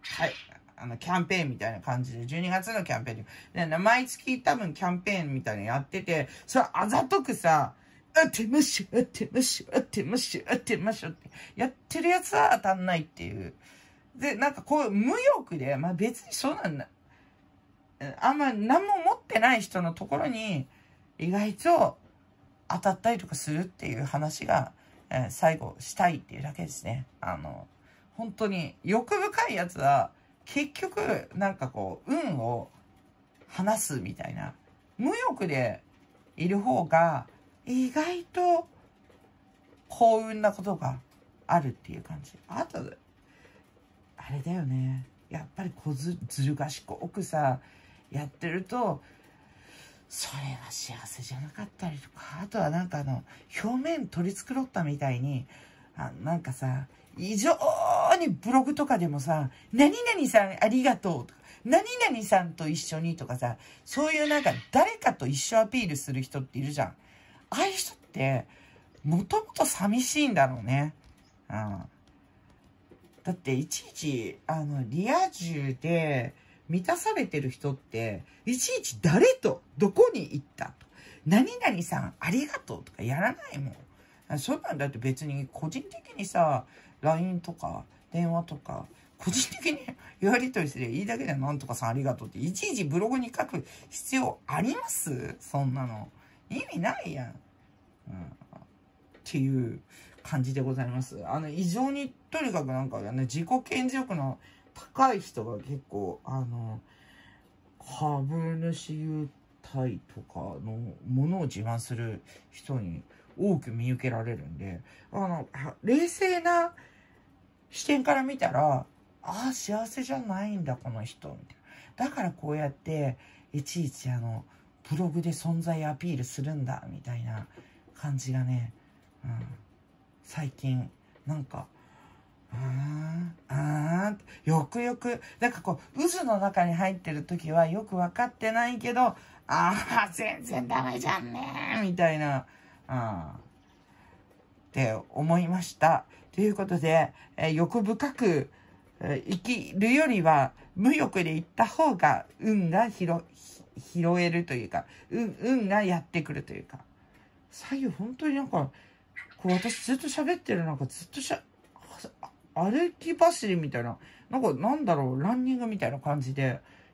はい。あの、キャンペーンみたいな感じで、12月のキャンペーンで、毎月多分キャンペーンみたいなのやってて、それあざとくさ、当てましょ、当てましょ、当てましょ、当てましょって、やってるやつは当たんないっていう。で、なんかこう、無欲で、まあ別にそうなんだ。あんま何も持ってない人のところに、意外と当たったりとかするっていう話が、えー、最後したいっていうだけですね。あの、本当に欲深いやつは、結局、なんかこう、運を話すみたいな。無欲でいる方が、意外と幸運なことがあるっていう感じ。あと、あれだよね。やっぱりこず、ずる賢くさ、やってると、それは幸せじゃなかったりとか、あとはなんかあの、表面取り繕ったみたいに、あなんかさ、異常にブログとかでもさ、何々さんありがとうとか、何々さんと一緒にとかさ、そういうなんか誰かと一緒アピールする人っているじゃん。ああいう人って、もともと寂しいんだろうね。うん。だっていちいち、あの、リア充で満たされてる人って、いちいち誰と、どこに行ったと。何々さんありがとうとかやらないもん。そうなんだって別に個人的にさ、LINE とか電話とか、個人的に やりとりすればいいだけでなんとかさんありがとうって、いちいちブログに書く必要ありますそんなの。意味ないやん。うん。っていう感じでございます。あの、異常に、とにかくなんかね、自己顕示欲の高い人が結構、あの、株主優待とかのものを自慢する人に多く見受けられるんで、あの、冷静な視点から見たら、ああ、幸せじゃないんだ、この人、みたいな。だからこうやって、いちいちあの、ブログで存在アピールするんだ、みたいな感じがね、うん、最近、なんか、あーあーよくよく、なんかこう、渦の中に入ってる時はよく分かってないけど、ああ、全然ダメじゃんねみたいな、うん、って思いました。ということで、え欲深く、生きるよりは無欲で行った方が運が広、拾えるというか、運、運がやってくるというか。左右本当になんか、こう私ずっと喋ってるかずっとしゃ、歩き走りみたいな、なんかなんだろう、ランニングみたいな感じで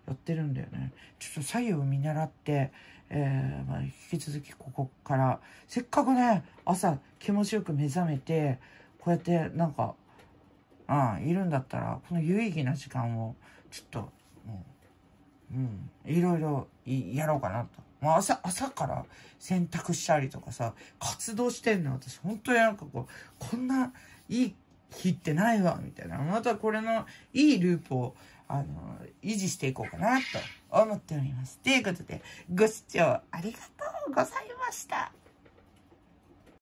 やってるんだよね。ちょっと左右を見習って、えー、まあ、引き続きここから、せっかくね、朝気持ちよく目覚めて、こうやってなんか、うん、いるんだったら、この有意義な時間を、ちょっと、うん、いろいろやろうかなと。まあ、朝、朝から洗濯したりとかさ、活動してんの私、本当になんかこう、こんないい日ってないわ、みたいな。またこれのいいループを、あの、維持していこうかな、と思っております。ということで、ご視聴ありがとうございました。